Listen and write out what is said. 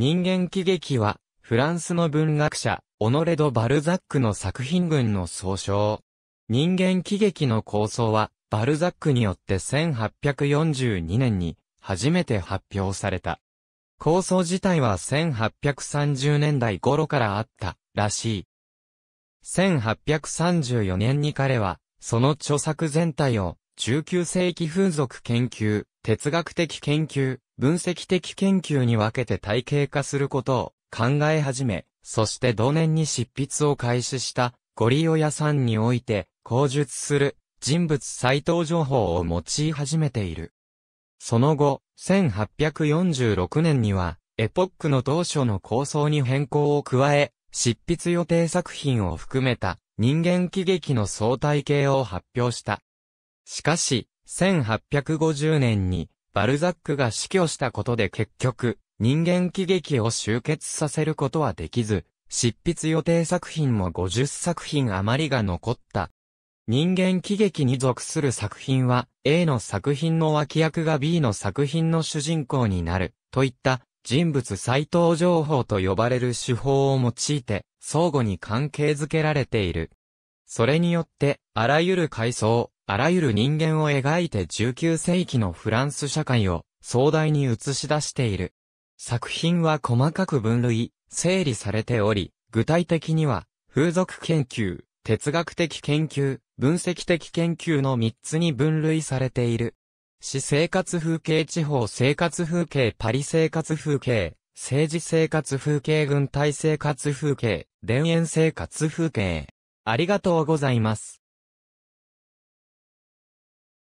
人間喜劇は、フランスの文学者、オノレド・バルザックの作品群の総称。人間喜劇の構想は、バルザックによって1842年に、初めて発表された。構想自体は1830年代頃からあった、らしい。1834年に彼は、その著作全体を19世紀風俗研究、哲学的研究、分析的研究に分けて体系化することを考え始め、そして同年に執筆を開始したゴリオ屋さんにおいて、口述する人物斎藤情報を用い始めている。その後、1846年には、エポックの当初の構想に変更を加え、執筆予定作品を含めた人間喜劇の相対形を発表した。しかし、1850年に、バルザックが死去したことで結局、人間喜劇を集結させることはできず、執筆予定作品も50作品余りが残った。人間喜劇に属する作品は、A の作品の脇役が B の作品の主人公になる、といった人物再登情報と呼ばれる手法を用いて、相互に関係づけられている。それによって、あらゆる階層、あらゆる人間を描いて19世紀のフランス社会を壮大に映し出している。作品は細かく分類、整理されており、具体的には、風俗研究、哲学的研究、分析的研究の3つに分類されている。市生活風景地方生活風景パリ生活風景、政治生活風景軍隊生活風景、田園生活風景。ありがとうございます。